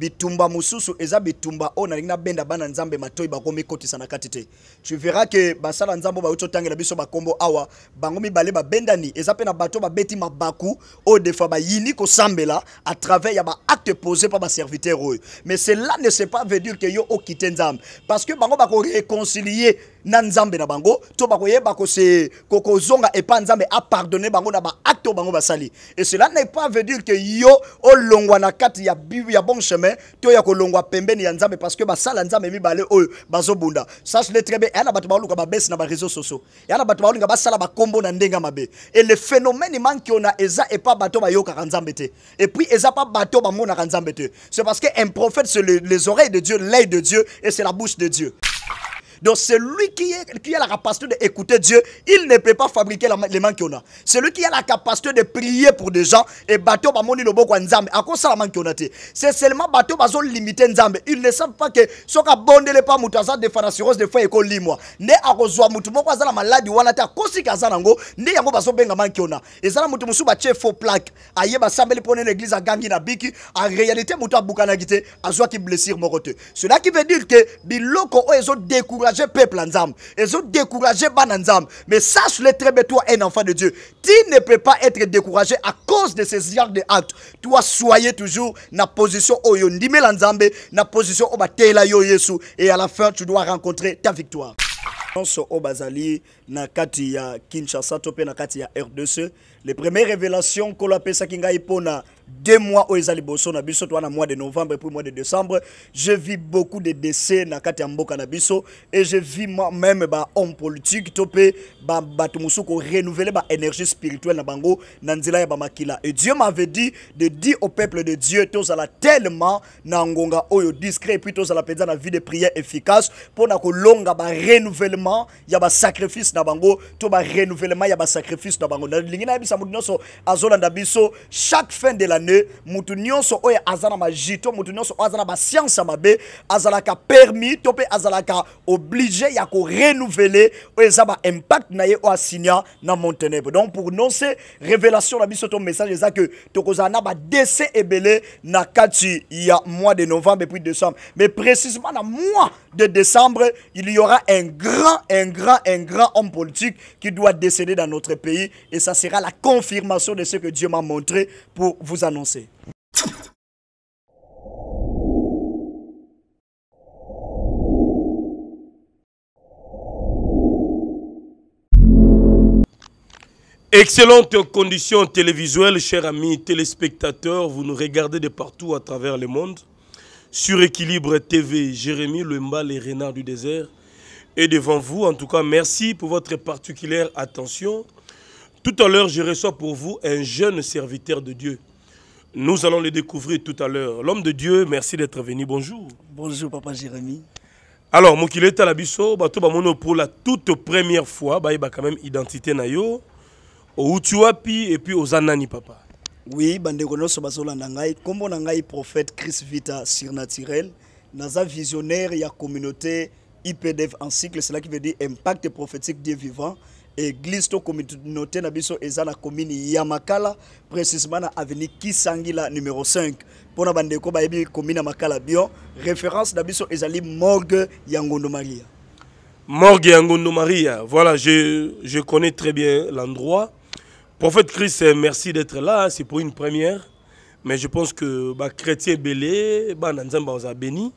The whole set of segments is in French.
bitumba mosusu eza bitumba oyo nalingi nabenda bana nzambe matoi bakomi kotisa na kati te tu verras ke basala nzambe oyo bauti otangela biso bakombo awa bango mibale babendani eza mpe na bato babeti mabaku oyo defois bayini kosambela à travers ya baacte posé mpa baserviteur oyo mais cela ne se pas veut dire ke yo okite nzambe parce que bango bakoréconcilie na nzambe na bango to bakoyeba kose kokozonga epa nzambe apardonne bango na ba oyo bango basali et cela n'est pas veut dire que yo olongwa na kati ya, ya bon chemin to ya kolongwa pembe ya nzambe parce que basala nzambe mibale oyo bazobunda sachele très bien eya na bato baoluka babese na bareseau sociaux eya na bato baolinga basala bakombo na ndenge mabe et le phénomène manke ona eza epa bato bayokaka nzambe te et puis eza pa bato bamonaka nzambe te c'est parce que un prophète c'est les oreilles de dieu l'œil de dieu et c'est la bouche de dieu donc celui qui, est, qui a la capacité d'écouter Dieu, il ne peut pas fabriquer les mains qu'on a. Celui qui a la capacité de prier pour des gens, et bateau bah, moni lobo kwa nzambe, à cause la main qu'on a. C'est seulement bateau bah, zone limité nzambe. Ils ne savent pas que soka bondele pas mutaza de fanasirose de fois ko limwa. Ne akozwa mutu moko azala maladi wana ta kosi kaza nango, ne yango bazo benga main qu'on a. Ezala mutu musu batie faux plaque. Aye basambeli pone église à gangi na biki, en réalité mutu bukanagite, a zoa ki blessir morote. Cela qui veut dire que biloko o oh, ezo découragé décourager peuple nzambe décourage décourager en nzambe mais sache-le très bien toi un enfant de Dieu tu ne peux pas être découragé à cause de ces genres de actes toi soyez toujours na position oyo ndimela nzambe na position obatela yo Yesu et à la fin tu dois rencontrer ta victoire nyonso au oh, bazali na kati ya kinshasa to na kati ya R2C. les premières révélations nkolo appelle ngai mpona deux mois au oh, ezali boso na biso toi na mois de novembre et puis mois de décembre je vis beaucoup de décès na kati ya mboka na biso et je vis moi même ba homme politique to pe ba bato mosusu ba énergie spirituelle na bango na nzila ya makila et dieu m'avait dit de dire au peuple de dieu tous la tellement na ngonga oyo discret et puis la mpenza na vie de prière efficace pour na ko ba renouvellement, ya sacrifice na bango to renouvellement ya sacrifice na bango na nayebisa moto azola na biso chaque fin de la ne mutu nyonso oyo azana na majito mutu nyonso oyo permis to mpe azalaka obligé ya renouveler oyo eza baimpact na ye asinya na donc pour nonse révélation na biso ton message que que tokozala na décès ebele na kati ya mois de novembre puis décembre mais précisément na mois de décembre il y aura un grand un grand un grand homme politique qui doit décéder dans notre pays et ça sera la confirmation de ce que Dieu m'a montré pour vous annoncé. Excellentes conditions télévisuelles, chers amis téléspectateurs, vous nous regardez de partout à travers le monde. Sur Équilibre TV, Jérémy Lemba, les renards du désert, Et devant vous. En tout cas, merci pour votre particulière attention. Tout à l'heure, je reçois pour vous un jeune serviteur de Dieu. Nous allons le découvrir tout à l'heure. L'homme de Dieu, merci d'être venu. Bonjour. Bonjour, Papa Jérémy. Alors, Mokile Talabiso, pour la toute première fois, il quand même identité nayo. Au Utuapi et puis aux Anani, Papa. Oui, bande nyonso bazolanda ngai nangai prophète Christ vita surnaturel naza visionnaire ya communauté ipdf en cycle cela qui veut dire impact prophétique dieu vivant église to communauté na biso eza na commune ya makala précisément na avenue kisangila numéro 5 mpona bandeko bayebi commune makala bio référence na biso ezali morgue ya ngondo maria morgue ya ngondo maria voilà je, je connais très bien l'endroit prophète christ euh, merci d'être là c'est pour une première mais je pense que ba chrétien belé nzambe baza béni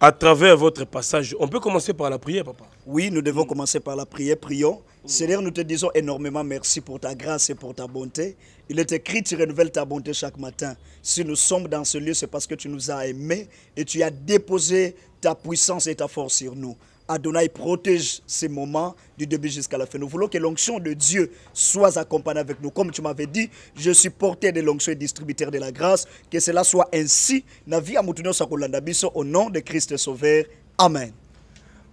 à travers votre passage. On peut commencer par la prière, papa. Oui, nous devons commencer par la prière. Prions. Seigneur, nous te disons énormément merci pour ta grâce et pour ta bonté. Il est écrit, tu renouvelles ta bonté chaque matin. Si nous sommes dans ce lieu, c'est parce que tu nous as aimés et tu as déposé ta puissance et ta force sur nous. Adonai protège ces moments du début jusqu'à la fin. Nous voulons que l'onction de Dieu soit accompagnée avec nous. Comme tu m'avais dit, je suis porté de l'onction et distributeur de la grâce. Que cela soit ainsi. Navia Moutounio Sakolanda au nom de Christ Sauveur. Amen.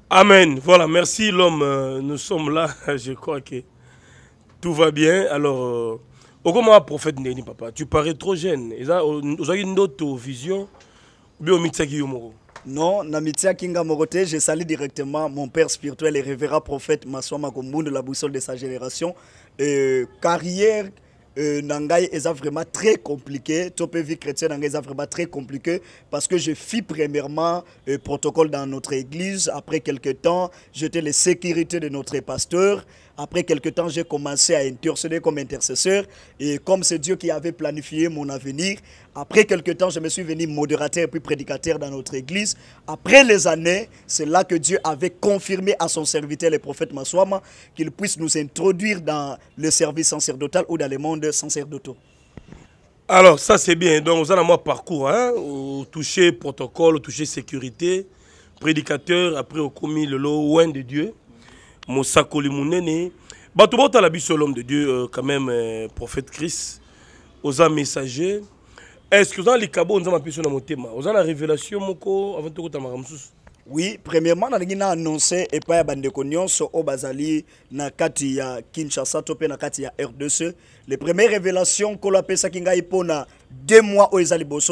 Amen. Voilà, merci l'homme. Euh, nous sommes là. Je crois que tout va bien. Alors, au euh, comment prophète Néni, papa, tu parais trop jeune. Vous avez une autre vision. Non, Namitia Kinga j'ai salue directement mon père spirituel et révérend prophète Maswa de la boussole de sa génération. Euh, carrière euh, Nangai est vraiment très compliqué. vie chrétien Nangai est vraiment très compliqué parce que je fis premièrement le euh, protocole dans notre église. Après quelques temps, j'étais les sécurité de notre pasteur. Après quelques temps, j'ai commencé à intercéder comme intercesseur. Et comme c'est Dieu qui avait planifié mon avenir, après quelques temps, je me suis venu modérateur puis prédicateur dans notre église. Après les années, c'est là que Dieu avait confirmé à son serviteur, le prophète Maswama, qu'il puisse nous introduire dans le service sacerdotal ou dans le monde sacerdotaux. Alors, ça c'est bien. Donc, vous avez un parcours, hein, au toucher protocole, au toucher sécurité, prédicateur, après au commis le lot, loin de Dieu mosakoli monene bato botala biso l'homme de dieu euh, quand même euh, prophète christ oza messager est-ce que avez appuyé sur apeso na motema avez la révélation moko avant tokotamaka mosusu oui premièrement nalingi na annoncé et ya bandeko nyonso au bazali na kati ya kinshasa to mpe na kati ya rdc les premières révélations qu'on appelle ça ipona deux mois au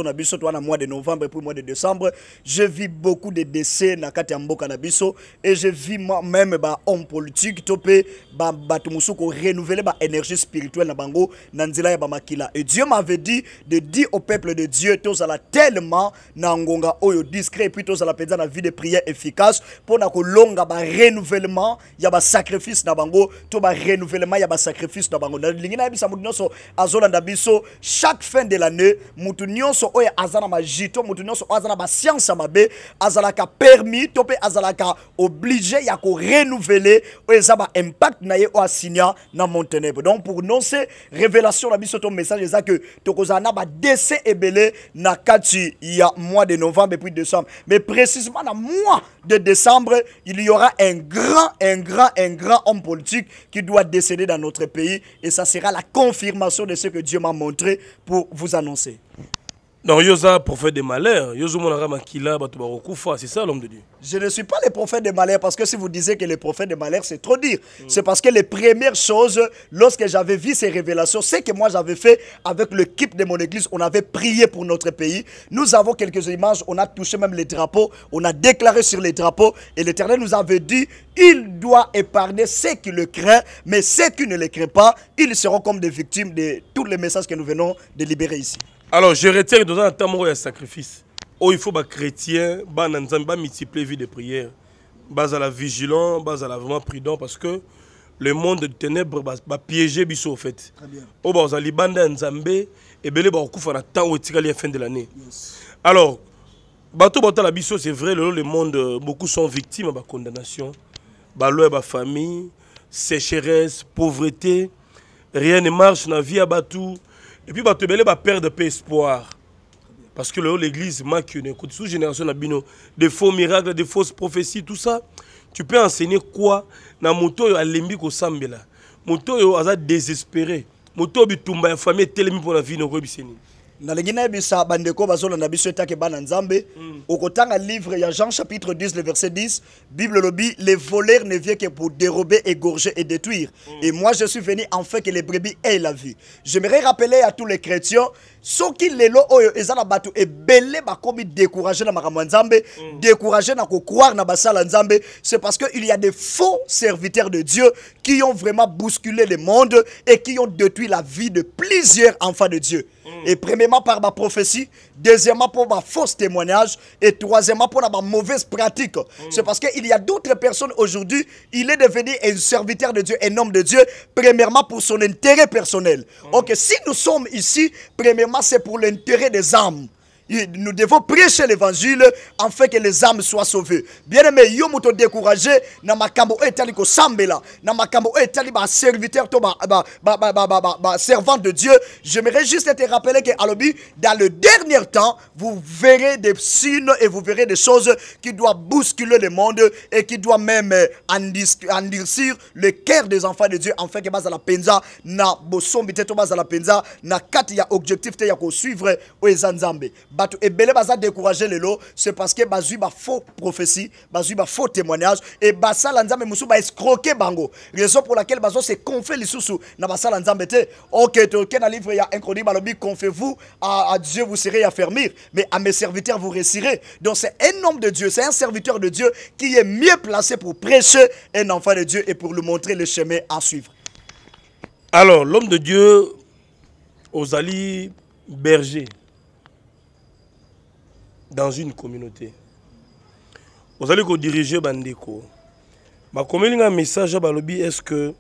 na biso toi na mois de novembre et puis mois de décembre je vis beaucoup de décès na kati na biso et je vis moi même ba homme politique to ba renouveler énergie spirituelle na bango na ba makila et Dieu m'avait dit de dire au peuple de Dieu que tellement na ngonga oyo discret et puis la dans na vie de prière efficace pour na longa ba renouvellement ya ba sacrifice na bango to ba renouvellement ya ba sacrifice na bango na lingi chaque fin de l'année mutu nyonso azana aza na azana to mutu nyonso azalaka permis topé azalaka obligé, yako renouvelé, oezaba impact na ye o asinya na montenèbre donc pour non se révélation na biso to message que ke tokozala décès ebele na kati ya mois de novembre puis décembre mais précisément na mois de décembre, il y aura un grand, un grand, un grand homme politique qui doit décéder dans notre pays. Et ça sera la confirmation de ce que Dieu m'a montré pour vous annoncer. Non, prophète c'est ça l'homme de Dieu. Je ne suis pas le prophète de Malheur parce que si vous disiez que le prophète de Malheur c'est trop dire. Hmm. C'est parce que les premières choses, lorsque j'avais vu ces révélations, c'est que moi j'avais fait avec l'équipe de mon église, on avait prié pour notre pays. Nous avons quelques images, on a touché même les drapeaux, on a déclaré sur les drapeaux et l'Éternel nous avait dit, il doit épargner ceux qui le craignent, mais ceux qui ne le craignent pas, ils seront comme des victimes de tous les messages que nous venons de libérer ici alors je retiens un un temps il y a sacrifice Où oh, il faut les chrétiens bah, nzambe bah, la vie de prière base vigilant bah, la vraiment prudent parce que le monde de ténèbre bapiége biso au fait Oh bakozala libanda ya nzambe ebele bakokufa na ntango à la fin de l'année alors c'est vrai le monde euh, beaucoup sont victimes condamnation bacondamnation balo ya famille, sécheresse pauvreté rien ne marche dans la vie ya tout. Et puis, bah, tu vas perdre peu espoir. Parce que l'église manque une sous-génération d'abino, des faux miracles, des fausses prophéties, tout ça. Tu peux enseigner quoi Dans Na moto à lembi ko sambela. Moto yo est désespéré. Moto tombé ya famille tellement pour la vie dans nayebisa bandeko bazolanda biso a bana nzambe mm. okotanga livre ya jean chapitre 10 le verset 10 bible lobby, les voleurs ne viennent que pour dérober égorger et détruire mm. et moi je suis venu en fait que les brebis aient la vie j'aimerais rappeler à tous les chrétiens qui lelo oyo bato bakomi découragé na makambo mm. na basala c'est parce que il y a des faux serviteurs de dieu qui ont vraiment bousculé le monde et qui ont détruit la vie de plusieurs enfants de dieu mm. et premièrement par ma prophétie deuxièmement pour ma fausse témoignage et troisièmement pour ma mauvaise pratique mm. c'est parce qu'il y a d'autres personnes aujourd'hui il est devenu un serviteur de dieu un homme de dieu premièrement pour son intérêt personnel ok si nous sommes ici premièrement c'est pour l'intérêt des âmes. Nous devons prêcher l'évangile afin que les âmes soient sauvées. Bien aimé, yo vous découragé na makambo etali ko sambela, na makambo etali ba serviteur to ba ba ba ba ba de Dieu. J'aimerais juste te rappeler que alobi dans le dernier temps, vous verrez des signes et vous verrez des choses qui doivent bousculer le monde et qui doivent même euh, endurcir le cœur des enfants de Dieu afin que la penza na bosombi te to objectifs penza na kati objectif te ya ko suivre o oh, ezanzambe bato ebele baza découragé lot, c'est parce que bazui ba faux prophétie bazui ba faux témoignage et basala nzambe ba escroquer bango raison pour laquelle bazose les sous. na basala nzambe te ok dans na livre ya un balobi confiez-vous à, à dieu vous serez affermir mais à mes serviteurs vous réussirez donc c'est un homme de dieu c'est un serviteur de dieu qui est mieux placé pour prêcher un enfant de dieu et pour lui montrer le chemin à suivre alors l'homme de dieu Osali berger dans une communauté. Vous allez diriger Bandeko. Je vais un message à Balobi, est-ce que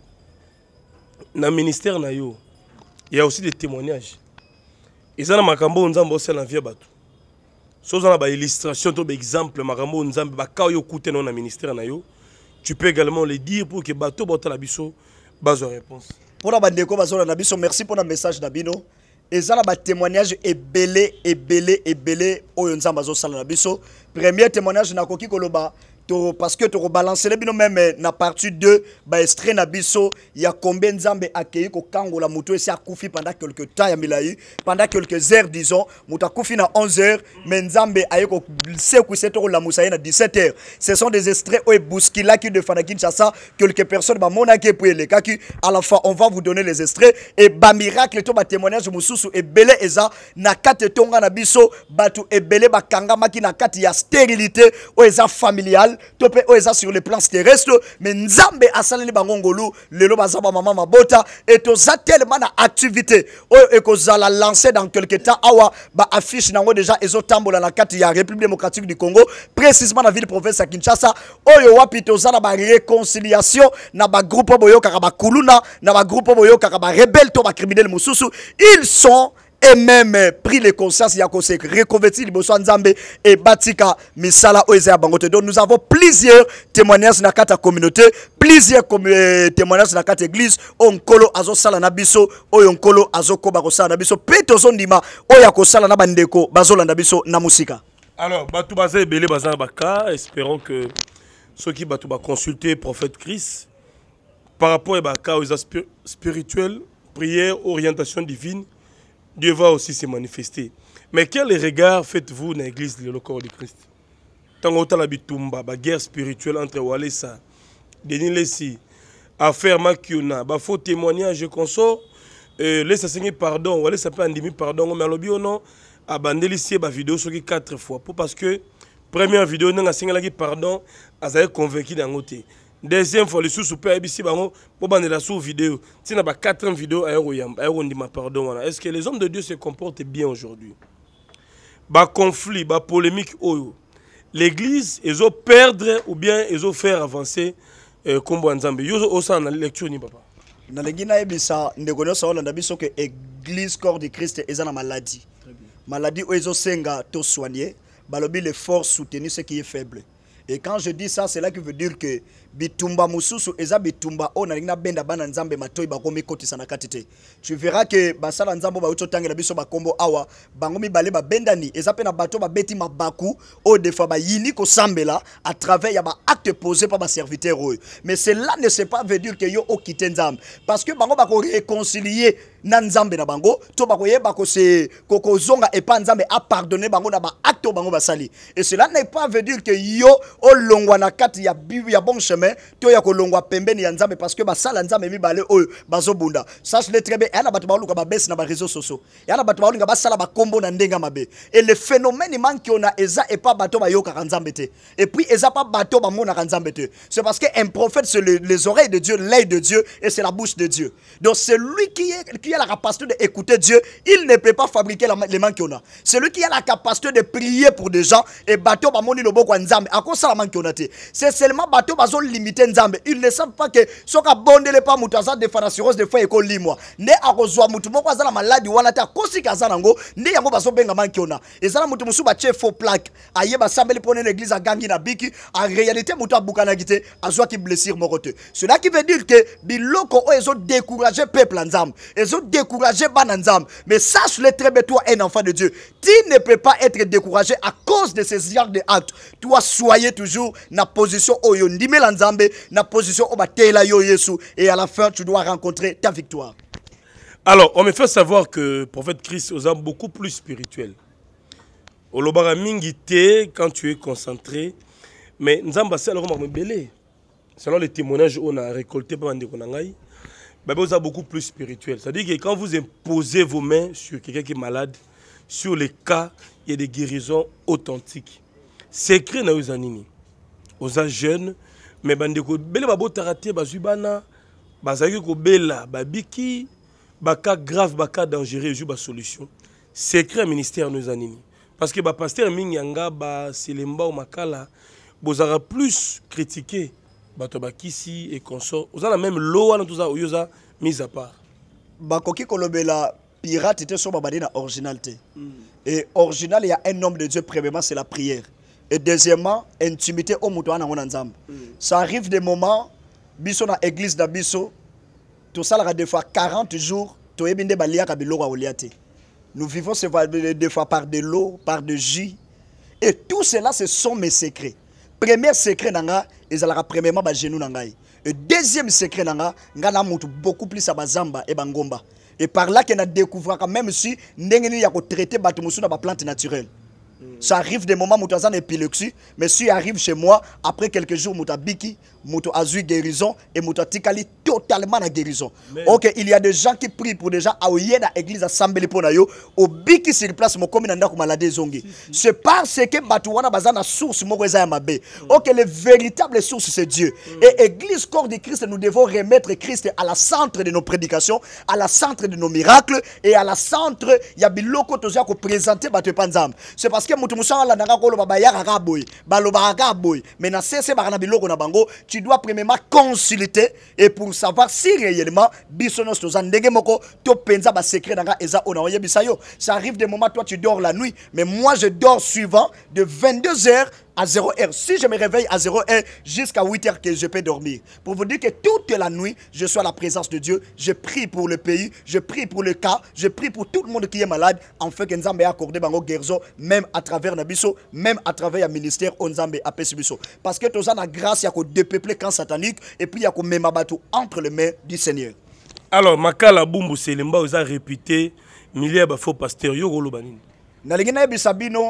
dans le ministère, il y a aussi des témoignages. Et ça vous nzambo sel en batu. So zana ba illustration to exemple makambo nzambe ba kayo kute non na ministère na Tu peux également le dire pour que vous bota la biso réponse. Pour la bande de la merci pour le message d'abino. Et ezala ba témoignage ebele ebele ebele oyo nzamba zo sala biso premier témoignage nakoki koloba parce que rebalances les bino même eh, na partie 2 ba extrait na biso ya combien nzambe akeyi ko kangola moto a koufi pendant quelques temps ya milayi pendant quelques heures disons mutu koufi na 11 heures mais nzambe aye ko sekwisa la musaye na 17 heures ce sont des extraits bouskila qui de fanakinshasa quelques personnes bamonaki les kaki, à la fin on va vous donner les extraits et bah, miracle to batémoignage mosusu belé eza na kate tonga na biso bah kanga maki na kati ya stérilité ou eza familiale Tope oza oh, oyo sur le plan terrestre Mais nzambe asaleli bango ngolu lelo baza mama mabota eto toza tellement na activité oyo oh, ekozala lancé dans quelques temps awa ba affiche nango déjà ezotambola na kati ya république démocratique du congo précisément la ville province ya kinshasa oyo oh, wapi toza na réconciliation, na Boyoka groupe boyokaka bakuluna na groupe Boyoka boyokaka rebelle to criminel mosusu ils sont et même eh, pris les consciences ya se reconverti liboso ya nzambe Batika, misala oyo misala bango donc nous avons plusieurs témoignages na la communauté plusieurs eh, témoignages nakata la église onkolo azo azosala na biso oyo nkolo azokoba kosala na biso mpe tozondima oyo akosala na bandeko bazolanda biso na alors bato baza bele baza espérons baka espérons que ceux qui bato consulté, prophète christ par rapport à baka aux aspects spirituel prière orientation divine Dieu va aussi se manifester. Mais quel regard faites-vous dans l'église le corps du Christ Tant que la bitumba, la guerre spirituelle entre Walesa, Denis Lessi, affaire Makiona, ba faut témoignage consort, euh, laisse signer pardon, Walesa peut demi pardon, mais à ou non, abandonner ici la vidéo sur quatre fois, parce que première vidéo, vous a signé pardon, a convaincu d'un côté deuxième fois sous-super ici, bango mpo la sous vidéo ntina pas 4 ans vidéo ma pardon voilà est ce que les hommes de dieu se comportent bien aujourd'hui conflits, polémique oyo oh, oh. l'église perdre ou bien faire avancer nkombo euh, ya nzambe yo oh, aussi la lecture ni papa nalingi nayebisa ndeko nyonso dit que que église corps du christ est maladie. maladie na ils ont oyo ezosenga soigner balobi forces soutenir ce qui est faible et quand je dis ça c'est là qui veut dire que bitumba mosusu eza bitumba oyo nalingi nabenda bana nzambe matoi bakomi kotisa na kati te tu verras ke basala nzambe oyo bauti otangela biso bakombo awa bango mibale babendani eza mpe na bato babeti mabaku oyo defois bayini kosambela à travers ya baacte posé mpa baserviteur oyo mais cela ne se pas veut dire ke yo okite nzambe parce que bango bakoréconcilie na nzambe na bango to bakoyeba kokozonga epa nzambe apardonne bango na baacte oyo bango basali et cela ne pas veut dire ke yo olongwa na kati ya, ya bon chemin Toi toya kolongwa pembeni ya nzambe parce que basala nzambe mibale oyo bazobunda sachez très bien yana bato baluka babesi na bareseau sociaux yana ba sala ba kombo na ndenga mabe et le phénomène on a eza pas bato yoka nzambe te et puis eza pas bato mona nzambe te c'est parce que un prophète c'est les oreilles de Dieu l'œil de Dieu et c'est la bouche de Dieu donc celui qui, est, qui a la capacité d'écouter Dieu il ne peut pas fabriquer la, les on C'est celui qui a la capacité de prier pour des gens et bato moni loboko ya nzambe akosala manki qu'on te c'est seulement bato bazo il ils ne savent pas que soki abondeli mpa moto de fanasirose de fois ekolimwa Ne akozwa motu moko aza maladi wana ta kosika aza nango nde yango bazobengama benga eza ezala mutu musuba chef faux plaque aye basambeli mpo l'église église gangi na biki en réalité moto abukanaki te qui blessure morote cela qui veut dire que biloko oyo décourager peuple nzambe ezo décourager bana nzambe mais sache-le très bien toi un enfant de dieu tu ne peux pas être découragé à cause de ces genres de actes toi soyez toujours na position oyo ndimela nzambe nzambe na position yo et à la fin tu dois rencontrer ta victoire alors on me fait savoir que prophète Christ aux a beaucoup plus spirituel olobara mingi quand tu es concentré mais nzambe asalaka selon les témoignages on a récolté par bandeko beaucoup plus spirituel c'est-à-dire que quand vous imposez vos mains sur quelqu'un qui est malade sur les cas il y a des guérisons authentiques secret na yo les jeunes me bandeko ebele ba te bazwi bana ko kobela babiki baka grave baka dangereux ba solution, secret ministère nous anini parce que pasteur bapaster ba selemba ou makala bozara plus critiqué bato ya bakisi et consort oza na même lo tout ça, oyo oza mise à part bakoki kolobela pirate était sur babandi na originalité te mm. et original a un homme de dieu premièrement c'est la prière et deuxièmement, intimité au mutuana à mm. Ça arrive des moments biso na église na biso tout ça des fois 40 jours to yebinde balia kabilo biloko Nous vivons ces fois par de l'eau, par de jus. Et tout cela, ce sont mes secrets. Premier secret, nanga, ezalaka premièrement ba genou nangai. Et deuxième secret, nanga, nga na mutu beaucoup plus à bazamba et bangomba. Et par là que a découvert même si ndenge ni ya ko traiter batu na ba plante naturelle. Ça arrive des moments où tu as une épilepsie, mais si arrive chez moi, après quelques jours, tu as biki, tu as guérison et tu as tikali totalement la guérison. Ok, il y a des gens qui prient pour des gens à Oye dans l'église assemblée pour yo, au biki sur place, mon commune n'a maladie zongi. C'est parce que as Bazana source, mon ya mabe. Ok, les véritables sources, c'est Dieu. Mm. Et église corps de Christ, nous devons remettre Christ à la centre de nos prédications, à la centre de nos miracles et à la centre, il y a biloko tozia ko présenter Batoupanzam. C'est parce parce mutu mais na baka na biloko tu dois premièrement consulter et pour savoir si réellement biso secret ça arrive des moments toi tu dors la nuit mais moi je dors suivant de 22 h à 0 h Si je me réveille à 0 heure jusqu'à 8 h que je peux dormir. Pour vous dire que toute la nuit, je suis à la présence de Dieu. Je prie pour le pays, je prie pour le cas, je prie pour tout le monde qui est malade. En fait, nous avons accordé bango guérison, même à travers Nabiso, même à travers le ministère, on nous a Parce que tout ça, la grâce, il y a que camp satanique et puis il y a que même entre les mains du Seigneur. Alors, Makala Bumbu Selemba, vous a réputé faux ils ont bino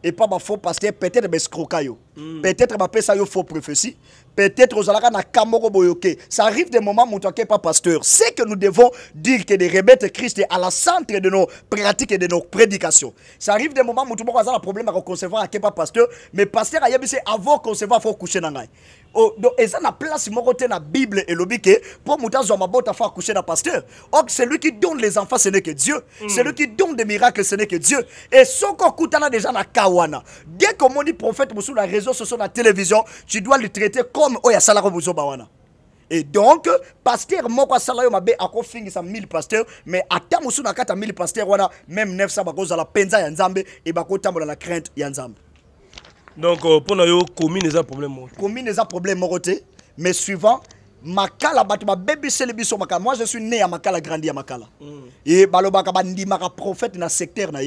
et pas pas faute pasteur, peut-être baescroka yo mm. peut-être bapesa yo faux prophétie peut-être ozalaka na kamoko moko ça arrive des moments moto pas pas pasteur c'est que nous devons dire que de remettre christ à la centre de nos pratiques et de nos prédications ça arrive des moments moto moko a le problème à concevoir ake pas pasteur mais pasteur c'est avant concevoir faut dans na ngai Oh, donc ça na place moko te na bible elobi ke mpo moto azwa mabota faire akushe na pasteur Donc celui qui donne les enfants ce n'est que dieu hmm. celui qui donne des miracles ce n'est que dieu et soki okutana déjà na ka wana dès komoni prophète mosusu na réseau sociaux na télévision tu dois le traiter comme oyo oh, asalaka wana et donc pasteur moko asala yo mabe akofingisa 1000 pasteur mais ata mosusu na kati ya 1000 pasteur wana même 900 bakozala mpenza ya nzambe e bakotambola la crainte ya nzambe donc euh, pour nous, yo commune un problème Commis Les un problème mais suivant makala bato babebiseli biso makala moi je suis né à makala grandi à makala mm. e balobaka bandimaka prophète le secteur na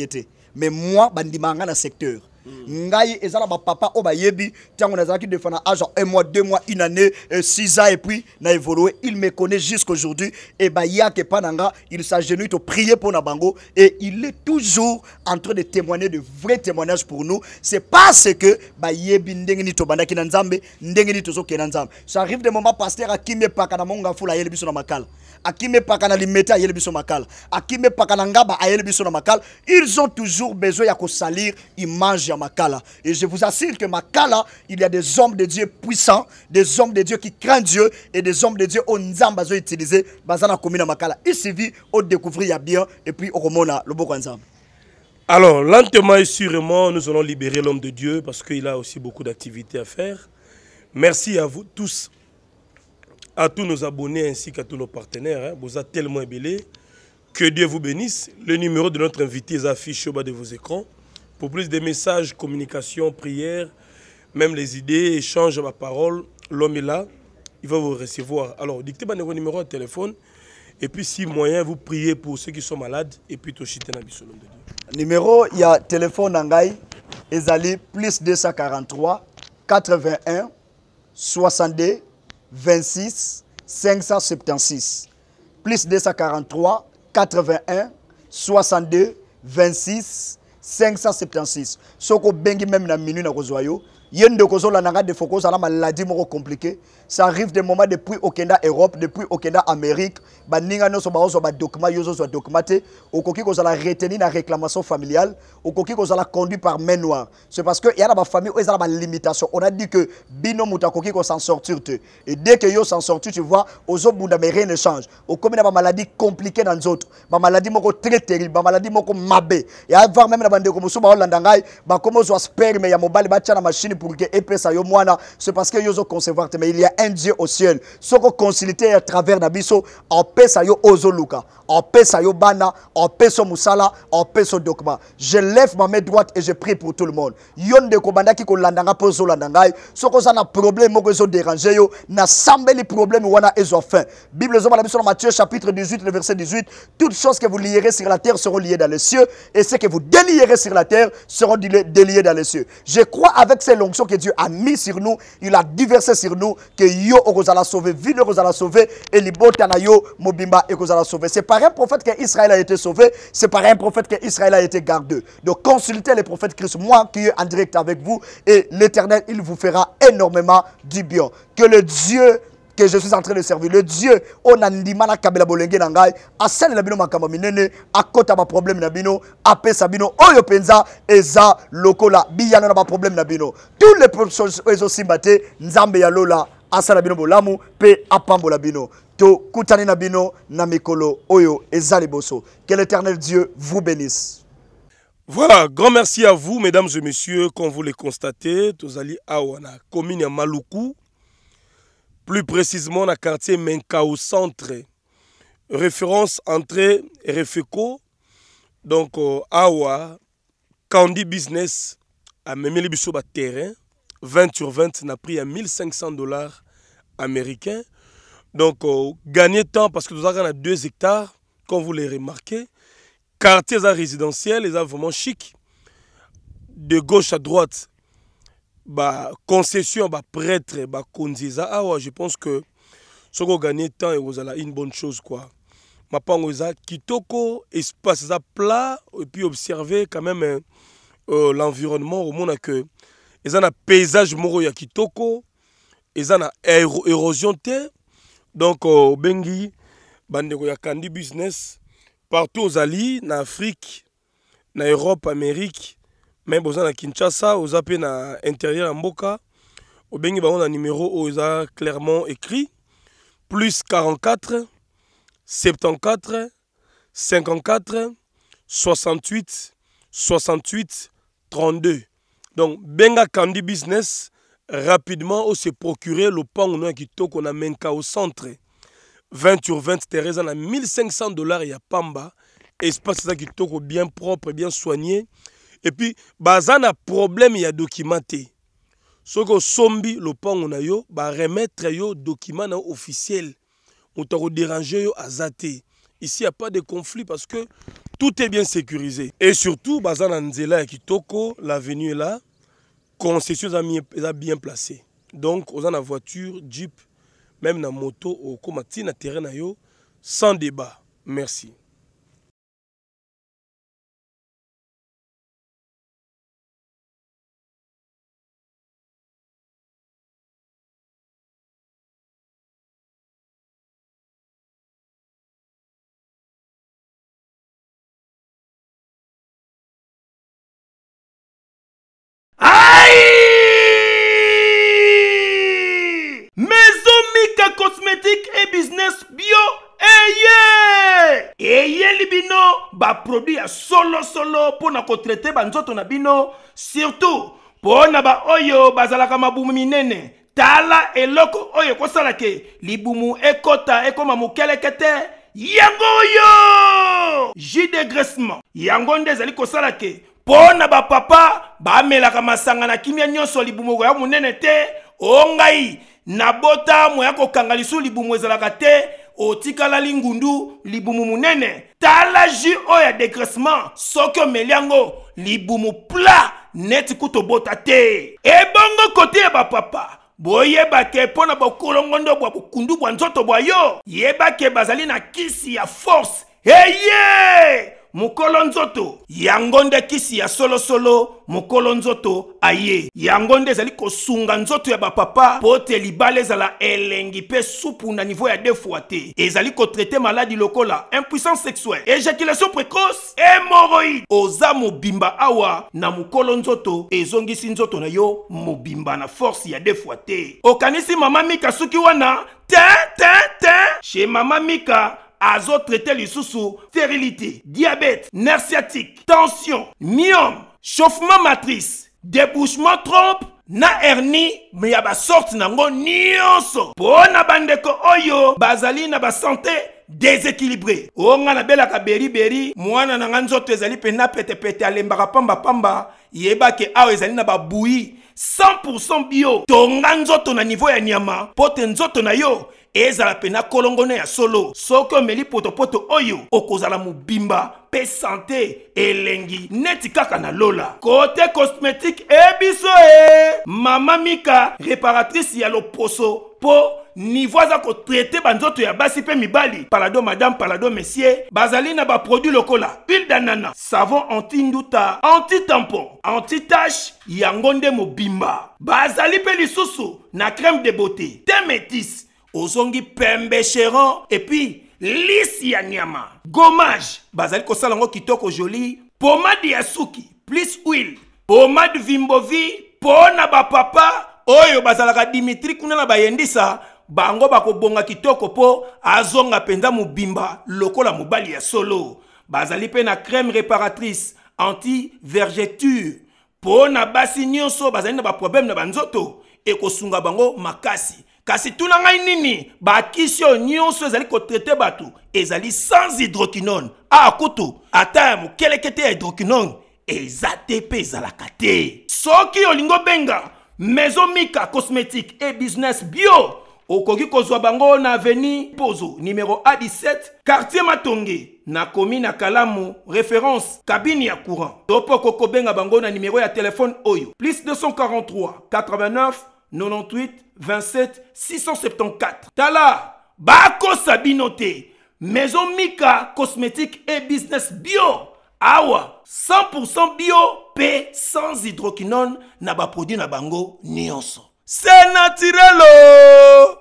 mais moi suis dans le secteur Mm. ngai ezala papa yebi tango na zaki defana age un mois deux mois une année euh, six ans et puis na évolué il me connaît jusqu'aujourd'hui et ba ya na pananga il s'agenouille to prier pour na bango et il est toujours en train de témoigner de vrais témoignages pour nous c'est parce que bayebi ndenge banda tobandaki na nzambe ndenge nini tozokende na nzambe des de moment pasteur akimi epaka na fula yele biso na makala akimi epaka na limeta yele biso makala akimi epaka na ngaba biso na makala ils ont toujours besoin ya salir image Makala. Et je vous assure que Makala, il y a des hommes de Dieu puissants, des hommes de Dieu qui craignent Dieu et des hommes de Dieu au Nzamba ont utilisé Bazana commune à Makala. Ici, au découvrir bien et puis au Romona, le bon Alors, lentement et sûrement, nous allons libérer l'homme de Dieu parce qu'il a aussi beaucoup d'activités à faire. Merci à vous tous, à tous nos abonnés ainsi qu'à tous nos partenaires. Hein. Vous êtes tellement ébellés. Que Dieu vous bénisse. Le numéro de notre invité est affiché au bas de vos écrans. Pour plus de messages, communication, prières, même les idées, échanges, ma parole, l'homme est là, il va vous recevoir. Alors, dictez moi numéro de téléphone. Et puis, si moyen, vous priez pour ceux qui sont malades. Et puis, chiter dans le nom de Dieu. Numéro, il y a téléphone Nangaï, Ezali, plus 243 81 62 26 576. Plus 243 81 62 26 576 soki obengi meme na minui nakozwa yo ye ndeko ozolanda ngai defo kozala maladie moko compliquée. ça arrive des moments depuis okenda europe depuis okenda amérique baninga nyonso baozwa badocumat yo ozozwa documat te okoki kozala retenu na réclamation familiale okoki kozala conduit par main noire c'est parce que ya na bafamille oyo ba limitation. on a dit que bino moto ko kosan sortir te et dès que yo s'en sortir tu vois ozobunda mais rien ne change okomi na compliquée dans autres, Ba maladie moko très terrible maladie moko mabe Et avant même na bandeko mosusu baolanda ngai bakomi ozwa sperme ya mobali batya na machine pour que epesa yo mwana c'est parce que yozo concevoir te mais il y a un Dieu au ciel soko consulter à travers na biso opesa yo ozoluka opesa yo bana en en musala au dogma je lève ma main droite et je prie pour tout le monde yon de kobanda ki landanga po zolanda ce soko za na problème moko zo déranger yo na sambeli problème wana ezo fin bible zo bala biso Matthieu chapitre 18 le verset 18 toutes choses que vous lierez sur la terre seront liées dans les cieux et ce que vous délierez sur la terre seront déliées dans les cieux je crois avec ces longs que Dieu a mis sur nous, il a diversé sur nous, que yo okozala sauvé, ville la sauver et libotana yo mobimba allez sauvé. C'est par un prophète que Israël a été sauvé, c'est par un prophète que Israël a été gardé. Donc consultez les prophètes Christ, moi qui est en direct avec vous, et l'éternel, il vous fera énormément du bien. Que le Dieu je suis en train de servir le Dieu on a Kabila na kabela bolenge na la bino minene akota ba problème na bino apesa bino oyo penza eza la Biyana na ba problème na bino tous les personnes ezo te nzambe ya lola asala bino bolamu mpe apambola bino To na bino na oyo eza Boso. que l'éternel dieu vous bénisse Voilà, grand merci à vous, mesdames et messieurs, comme vous le constatez, Tozali Awana, commune à Maluku, plus précisément le quartier Menkao centre référence entrée Refeco donc euh, awa Candy Business à biso terrain 20 sur 20 na pris à 1500 dollars américains donc euh, gagner temps parce que nous avons 2 hectares comme vous les remarquez quartier résidentiel ils ont vraiment chic de gauche à droite ba concession ba prêtre ba ah ouais je pense que soko gagner temps et ozala une bonne chose quoi ma pangoza kitoko espace ça plat et puis observer quand même euh, euh l'environnement monde que ont un paysage moro ya kitoko une na érosion terre donc euh, bengi euh, bandeko ya kandi business partout aux alli en afrique en europe amérique mais êtes à kinshasa vous avez à intérieur à mboka vous avez un numéro clairement écrit plus 44 74 54 68 68 32 donc benga kandi business rapidement se procurer le qui toque on a au centre 20 sur 20 terre à 1500 dollars à pamba espace qui kitoko bien propre bien soigné et puis, un problème ya documenté. te soki osombi le na yo remettre yo document officiel. yo officiel vous déranger yo à te ici a pas de conflit parce que tout est bien sécurisé et surtout bazana nzela et kitoko l'avenue là concession est bien placé donc oza na voiture jeep même na moto ou ntina terrain na yo sans débat merci produit solo solo mpona ba banzoto na bino surtout ba oyo bazalaka mabumu minene tala eloko oyo ekosala ke libumu ekota ekoma koma te yango yo jus de yango Zali ezali kosala ke ba na ba melaka masanga na kimia nyonso libumu ya ne te ongai oh na nabota moyako kangalisu lisu libumu ezalaka te otikalali ngundu libumu munene tala jus oyo ya degressement soki omeli yango libumu pla neti kutu obota te ebongo kote ya bapapa boyeba ke mpo na bokolongondo bwa bokundu bwa nzoto bwa yo yeba ke bazali na kisi ya force eye hey, yeah! mokolo nzoto yango nde kisi ya solo solo, nzoto aye Yangonde nde ezali kosunga nzoto ya bapapa mpo te libala ezala elengi pe supu na nivo ya defoi te ezali kotraite maladi lokola impuissance sexuelle éjaculation précoce hémoroïde oza bimba awa na mokolo nzoto sinzoto nzoto na yo bimba na force ya defoi te okanisi mama mika soki wana te te te chez mama mika azotraite lisusu stérilité diabète nerf tension myome chauffement matrice débouchement trompe na hernie me yaba sorte nango nyonso so. na bandeko oyo bazali na santé déséquilibré o nga beri beri. mwana na tezali pe ezali pete petepete pamba yeba ke awe ezali na bouillie. 100% bio tonga ton na niveau ya nyama pote tonayo. na yo ezala pena solo. ya solo soki omeli potopoto oyo okozala mobimba mpe sante elengi neti kaka lola kote cosmétique ebiso eh, e eh! mama mika réparatrice ya loposo mpo ko aza kotraite banzoto ya basi mpe mibali palado madame palado messier. bazali na produit lokola huile danana savon anti-nduta anti-tampon anti-tache Yangonde nde mobimba bazali mpe lisusu na crème de beauté te ozongi pembe Et puis lisi ya nyama Gommage. bazali kosala yango kitoko joli pomade Yasuki plus huile pomade vimbovi Pona na bapapa oyo bazalaka dimitri kuna na bayendisa bango bakobonga kitoko po. azonga mpenza bimba. lokola mobali ya solo bazali mpe na crème réparatrice anti vergeture Pona na basi so. bazali na problème na banzoto ekosunga bango makasi kasi tout ngai nini ni oyo zali ezali traite batu, ezali sans hydroquinone A ah, kutu à terme kete est ezate hydroquinone eza te mpe ezalaka lingo benga, maison mika cosmétique et business bio ko zwa bango na aveni pozo numéro a17 quartier matongi. na komi na kalamu référence kabini ya courant Topo koko benga bango na de ya oyo plus 243 89 98 27 674 tala bako sabinote, maison mika cosmétique et business bio awa 100% bio P. sans hydroquinone na produit na bango c'est C'est naturel. Oh!